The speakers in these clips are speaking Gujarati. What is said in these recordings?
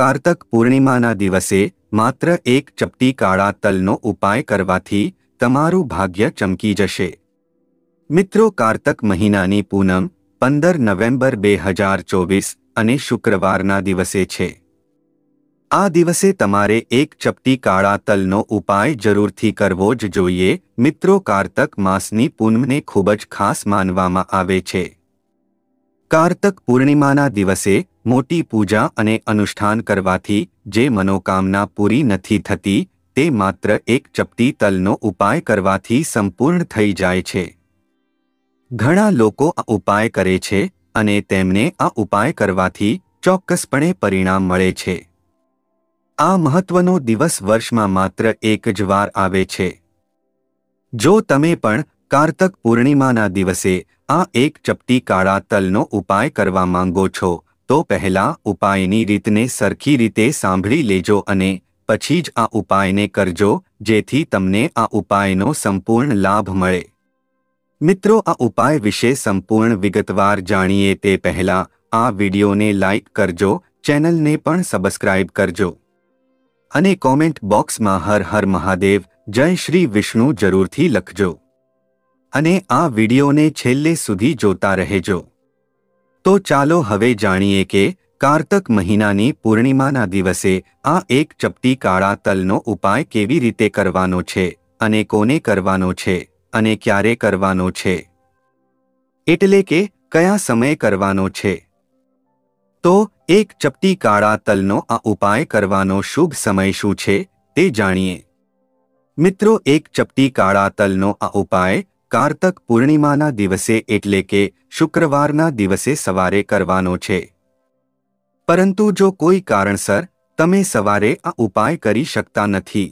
કારતક પૂર્ણિમાના દિવસે માત્ર એક ચપટી કાળા તલનો ઉપાય કરવાથી તમારું ભાગ્ય ચમકી જશે મિત્રો કારતક મહિનાની પૂનમ પંદર નવેમ્બર બે હજાર ચોવીસ અને શુક્રવારના દિવસે છે આ દિવસે તમારે એક ચપટી કાળા તલનો ઉપાય જરૂરથી કરવો જ જોઈએ મિત્રો કારતક માસની પૂનમને ખૂબ જ ખાસ માનવામાં આવે છે કારતક પૂર્ણિમાના દિવસે મોટી પૂજા અને અનુષ્ઠાન કરવાથી જે મનોકામના પૂરી નથી થતી તે માત્ર એક ચપટી તલનો ઉપાય કરવાથી સંપૂર્ણ થઈ જાય છે ઘણા લોકો આ ઉપાય કરે છે અને તેમને આ ઉપાય કરવાથી ચોક્કસપણે પરિણામ મળે છે આ મહત્વનો દિવસ વર્ષમાં માત્ર એક જ વાર આવે છે જો તમે પણ કાર્તક પૂર્ણિમાના દિવસે આ એક ચપટી કાળા તલનો ઉપાય કરવા માંગો છો તો પહેલાં ઉપાયની રીતને સરખી રીતે સાંભળી લેજો અને પછી જ આ ઉપાયને કરજો જેથી તમને આ ઉપાયનો સંપૂર્ણ લાભ મળે મિત્રો આ ઉપાય વિશે સંપૂર્ણ વિગતવાર જાણીએ તે પહેલાં આ વિડિયોને લાઇક કરજો ચેનલને પણ સબસ્ક્રાઇબ કરજો અને કોમેન્ટ બોક્સમાં હર હર મહાદેવ જય શ્રી વિષ્ણુ જરૂરથી લખજો અને આ વિડિયોને છેલ્લે સુધી જોતા રહેજો તો ચાલો હવે જાણીએ કે કાર્તક મહિનાની પૂર્ણિમાના દિવસે આ એક ચપટી કાળા તલનો ઉપાય કેવી રીતે કરવાનો છે અને કોને કરવાનો છે અને ક્યારે કરવાનો છે એટલે કે કયા સમયે કરવાનો છે તો એક ચપટી કાળા તલનો આ ઉપાય કરવાનો શુભ સમય શું છે તે જાણીએ મિત્રો એક ચપટી કાળા તલનો આ ઉપાય કાર્તક પૂર્ણિમાના દિવસે એટલે કે શુક્રવારના દિવસે સવારે કરવાનો છે પરંતુ જો કોઈ કારણસર તમે સવારે આ ઉપાય કરી શકતા નથી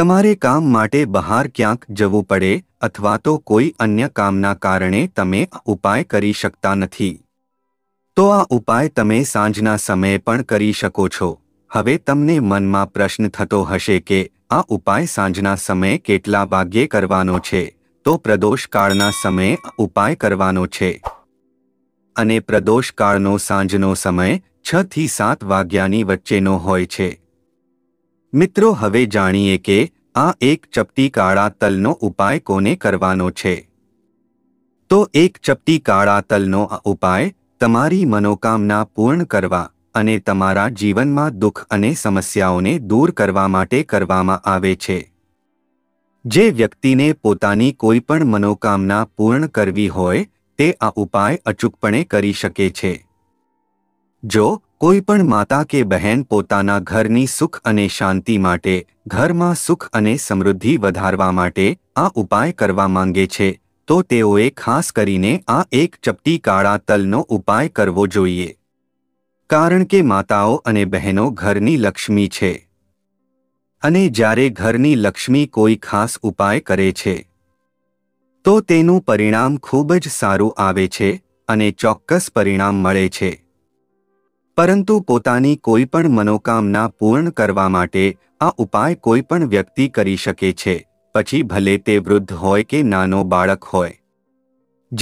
તમારે કામ માટે બહાર ક્યાંક જવું પડે અથવા તો કોઈ અન્ય કામના કારણે તમે આ ઉપાય કરી શકતા નથી તો આ ઉપાય તમે સાંજના સમયે પણ કરી શકો છો હવે તમને મનમાં પ્રશ્ન થતો હશે કે આ ઉપાય સાંજના સમયે કેટલા વાગ્યે કરવાનો છે તો પ્રદોષકાળના સમયે ઉપાય કરવાનો છે અને પ્રદોષકાળનો સાંજનો સમય છ થી સાત વાગ્યાની વચ્ચેનો હોય છે મિત્રો હવે જાણીએ કે આ એક ચપટી કાળા તલનો ઉપાય કોને કરવાનો છે તો એક ચપટી કાળા તલનો ઉપાય તમારી મનોકામના પૂર્ણ કરવા અને તમારા જીવનમાં દુઃખ અને સમસ્યાઓને દૂર કરવા માટે કરવામાં આવે છે જે વ્યક્તિને પોતાની કોઈ પણ મનોકામના પૂર્ણ કરવી હોય તે આ ઉપાય અચૂકપણે કરી શકે છે જો કોઈ પણ માતા કે બહેન પોતાના ઘરની સુખ અને શાંતિ માટે ઘરમાં સુખ અને સમૃદ્ધિ વધારવા માટે આ ઉપાય કરવા માંગે છે તો તેઓએ ખાસ કરીને આ એક ચપટી કાળા તલનો ઉપાય કરવો જોઈએ કારણ કે માતાઓ અને બહેનો ઘરની લક્ષ્મી છે અને જ્યારે ઘરની લક્ષ્મી કોઈ ખાસ ઉપાય કરે છે તો તેનું પરિણામ ખૂબ જ સારું આવે છે અને ચોક્કસ પરિણામ મળે છે પરંતુ પોતાની કોઈપણ મનોકામના પૂર્ણ કરવા માટે આ ઉપાય કોઈપણ વ્યક્તિ કરી શકે છે પછી ભલે તે વૃદ્ધ હોય કે નાનો બાળક હોય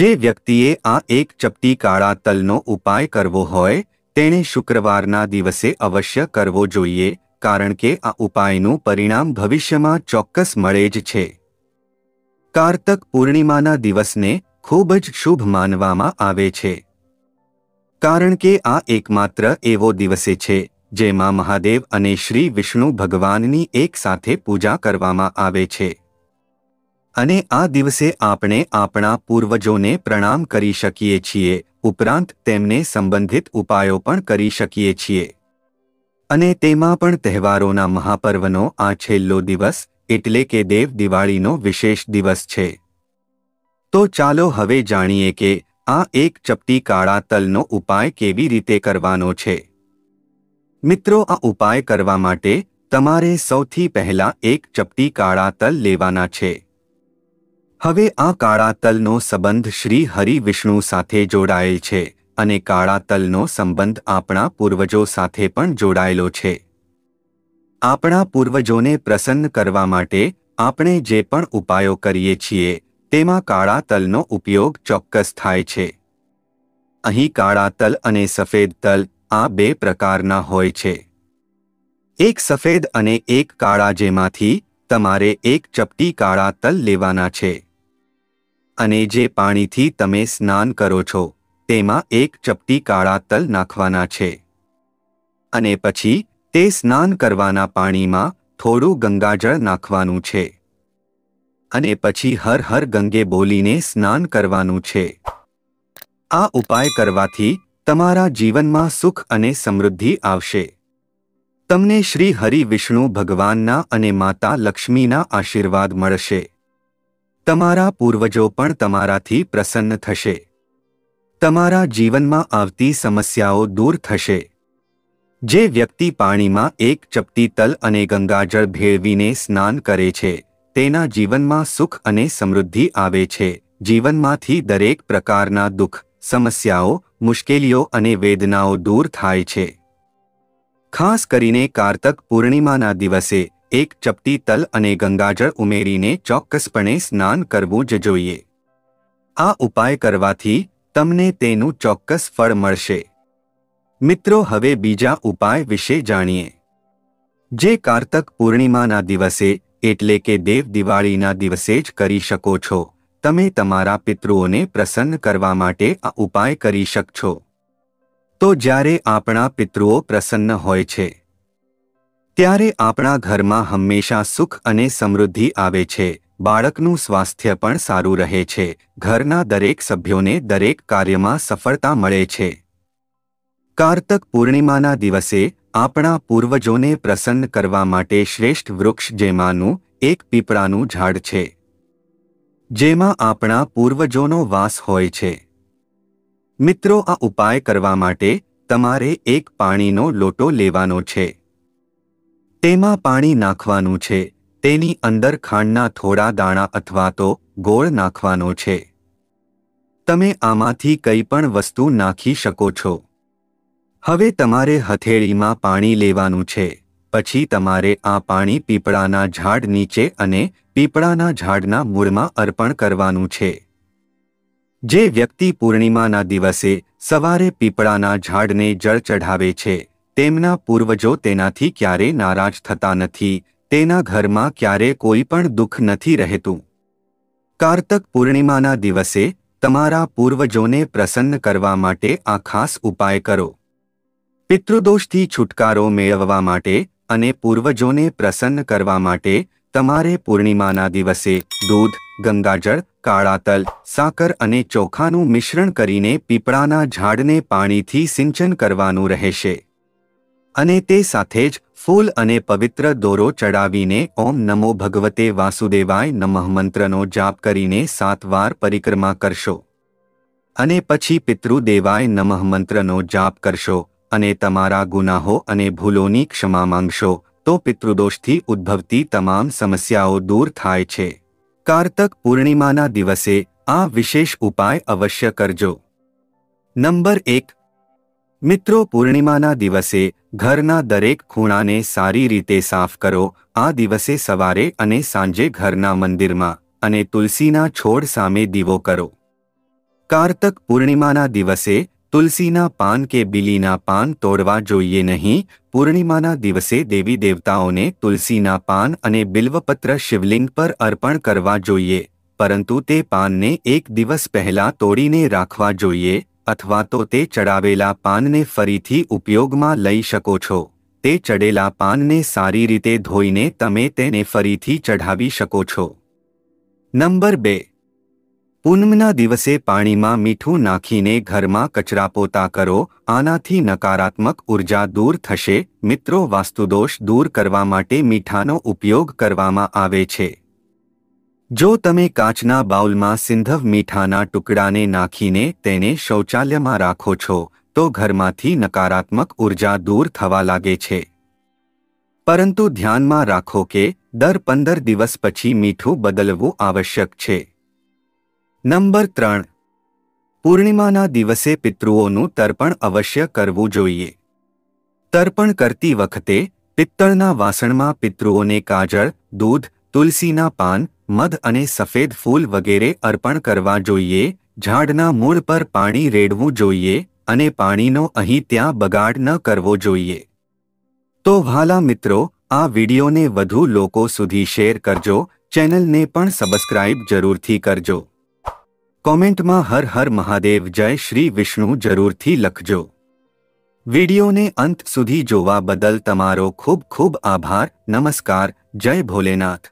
જે વ્યક્તિએ આ એક ચપટી કાળા તલનો ઉપાય કરવો હોય તેણે શુક્રવારના દિવસે અવશ્ય કરવો જોઈએ કારણ કે આ ઉપાયનું પરિણામ ભવિષ્યમાં ચોક્કસ મળે જ છે કારતક પૂર્ણિમાના દિવસને ખૂબ જ શુભ માનવામાં આવે છે કારણ કે આ એકમાત્ર એવો દિવસે છે જેમાં મહાદેવ અને શ્રી વિષ્ણુ ભગવાનની એકસાથે પૂજા કરવામાં આવે છે અને આ દિવસે આપણે આપણા પૂર્વજોને પ્રણામ કરી શકીએ છીએ ઉપરાંત તેમને સંબંધિત ઉપાયો પણ કરી શકીએ છીએ અને તેમાં પણ તહેવારોના મહાપર્વનો આ છેલ્લો દિવસ એટલે કે દેવ દિવાળીનો વિશેષ દિવસ છે તો ચાલો હવે જાણીએ કે આ એક ચપટી કાળા તલનો ઉપાય કેવી રીતે કરવાનો છે મિત્રો આ ઉપાય કરવા માટે તમારે સૌથી પહેલા એક ચપટી કાળા તલ લેવાના છે હવે આ કાળા તલનો સંબંધ શ્રી હરિ વિષ્ણુ સાથે જોડાયેલ છે અને કાળા તલનો સંબંધ આપણા પૂર્વજો સાથે પણ જોડાયેલો છે આપણા પૂર્વજોને પ્રસન્ન કરવા માટે આપણે જે પણ ઉપાયો કરીએ છીએ તેમાં કાળા તલનો ઉપયોગ ચોક્કસ થાય છે અહીં કાળા તલ અને સફેદ તલ આ બે પ્રકારના હોય છે એક સફેદ અને એક કાળા જેમાંથી તમારે એક ચપટી કાળા તલ લેવાના છે અને જે પાણીથી તમે સ્નાન કરો છો તેમાં એક ચપટી કાળા તલ નાખવાના છે અને પછી તે સ્નાન કરવાના પાણીમાં થોડું ગંગાજળ નાખવાનું છે અને પછી હર હર ગંગે બોલીને સ્નાન કરવાનું છે આ ઉપાય કરવાથી તમારા જીવનમાં સુખ અને સમૃદ્ધિ આવશે તમને શ્રી હરિ વિષ્ણુ ભગવાનના અને માતા લક્ષ્મીના આશીર્વાદ મળશે તમારા પૂર્વજો પણ તમારાથી પ્રસન્ન થશે તમારા જીવનમાં આવતી સમસ્યાઓ દૂર થશે જે વ્યક્તિ પાણીમાં એક ચપટી તલ અને ગંગાજળ ભેળવીને સ્નાન કરે છે તેના જીવનમાં સુખ અને સમૃદ્ધિ આવે છે જીવનમાંથી દરેક પ્રકારના દુઃખ સમસ્યાઓ મુશ્કેલીઓ અને વેદનાઓ દૂર થાય છે ખાસ કરીને કારતક પૂર્ણિમાના દિવસે એક ચપટી તલ અને ગંગાજળ ઉમેરીને ચોક્કસપણે સ્નાન કરવું જ જોઈએ આ ઉપાય કરવાથી તમને તેનું ચોક્કસ ફળ મળશે મિત્રો હવે બીજા ઉપાય વિશે જાણીએ જે કારતક પૂર્ણિમાના દિવસે એટલે કે દેવ દિવાળીના દિવસે જ કરી શકો છો તમે તમારા પિતૃઓને પ્રસન્ન કરવા માટે આ ઉપાય કરી શકશો તો જ્યારે આપણા પિતૃઓ પ્રસન્ન હોય છે ત્યારે આપણા ઘરમાં હંમેશા સુખ અને સમૃદ્ધિ આવે છે બાળકનું સ્વાસ્થ્ય પણ સારું રહે છે ઘરના દરેક સભ્યોને દરેક કાર્યમાં સફળતા મળે છે કારતક પૂર્ણિમાના દિવસે આપણા પૂર્વજોને પ્રસન્ન કરવા માટે શ્રેષ્ઠ વૃક્ષ જેમાંનું એક પીપળાનું ઝાડ છે જેમાં આપણા પૂર્વજોનો વાસ હોય છે મિત્રો આ ઉપાય કરવા માટે તમારે એક પાણીનો લોટો લેવાનો છે તેમાં પાણી નાખવાનું છે તેની અંદર ખાંડના થોડા દાણા અથવા તો ગોળ નાખવાનો છે તમે આમાંથી કંઈ પણ વસ્તુ નાખી શકો છો હવે તમારે હથેળીમાં પાણી લેવાનું છે પછી તમારે આ પાણી પીપળાના ઝાડ નીચે અને પીપળાના ઝાડના મૂળમાં અર્પણ કરવાનું છે જે વ્યક્તિ પૂર્ણિમાના દિવસે સવારે પીપળાના ઝાડને જળ ચઢાવે છે તેમના પૂર્વજો તેનાથી ક્યારે નારાજ થતા નથી તેના ઘરમાં ક્યારે કોઈ પણ દુઃખ નથી રહેતું કારતક પૂર્ણિમાના દિવસે તમારા પૂર્વજોને પ્રસન્ન કરવા માટે આ ખાસ ઉપાય કરો પિતૃદોષથી છુટકારો મેળવવા માટે અને પૂર્વજોને પ્રસન્ન કરવા માટે તમારે પૂર્ણિમાના દિવસે દૂધ ગંગાજળ કાળા તલ સાકર અને ચોખાનું મિશ્રણ કરીને પીપળાના ઝાડને પાણીથી સિંચન કરવાનું રહેશે અને તે સાથે જ ફૂલ અને પવિત્ર દોરો ચડાવીને ઓમ નમો ભગવતે વાસુદેવાય નમઃ મંત્રનો જાપ કરીને સાત વાર પરિક્રમા કરશો અને પછી પિતૃદેવાય નમઃ મંત્રનો જાપ કરશો અને તમારા ગુનાહો અને ભૂલોની ક્ષમા માંગશો તો પિતૃદોષથી ઉદ્ભવતી તમામ સમસ્યાઓ દૂર થાય છે કારતક પૂર્ણિમાના દિવસે આ વિશેષ ઉપાય અવશ્ય કરજો નંબર એક મિત્રો પૂર્ણિમાના દિવસે ઘરના દરેક ખૂણાને સારી રીતે સાફ કરો આ દિવસે સવારે અને સાંજે ઘરના મંદિરમાં અને તુલસીના છોડ સામે દીવો કરો કારતક પૂર્ણિમાના દિવસે તુલસીના પાન કે બિલીના પાન તોડવા જોઈએ નહીં પૂર્ણિમાના દિવસે દેવી દેવતાઓને તુલસીના પાન અને બિલ્વપત્ર શિવલિંગ પર અર્પણ કરવા જોઈએ પરંતુ તે પાનને એક દિવસ પહેલા તોડીને રાખવા જોઈએ અથવા તો તે ચડાવેલા પાનને ફરીથી ઉપયોગમાં લઈ શકો છો તે ચડેલા પાનને સારી રીતે ધોઈને તમે તેને ફરીથી ચઢાવી શકો છો નંબર બે પૂનમના દિવસે પાણીમાં મીઠું નાખીને ઘરમાં કચરા પોતા કરો આનાથી નકારાત્મક ઉર્જા દૂર થશે મિત્રો વાસ્તુદોષ દૂર કરવા માટે મીઠાનો ઉપયોગ કરવામાં આવે છે જો તમે કાચના બાઉલમાં સિંધવ મીઠાના ટુકડાને નાખીને તેને શૌચાલયમાં રાખો છો તો ઘરમાંથી નકારાત્મક ઉર્જા દૂર થવા લાગે છે પરંતુ ધ્યાનમાં રાખો કે દર પંદર દિવસ પછી મીઠું બદલવું આવશ્યક છે નંબર ત્રણ પૂર્ણિમાના દિવસે પિતૃઓનું તર્પણ અવશ્ય કરવું જોઈએ તર્પણ કરતી વખતે પિત્તળના વાસણમાં પિતૃઓને કાજળ દૂધ તુલસીના પાન મધ અને સફેદ ફૂલ વગેરે અર્પણ કરવા જોઈએ ઝાડના મૂળ પર પાણી રેડવું જોઈએ અને પાણીનો અહીં ત્યાં બગાડ ન કરવો જોઈએ તો વાલા મિત્રો આ વિડીયોને વધુ લોકો સુધી શેર કરજો ચેનલને પણ સબસ્ક્રાઇબ જરૂરથી કરજો કોમેન્ટમાં હર હર મહાદેવ જય શ્રી વિષ્ણુ જરૂરથી લખજો વિડીયોને અંત સુધી જોવા બદલ તમારો ખૂબ ખૂબ આભાર નમસ્કાર જય ભોલેનાથ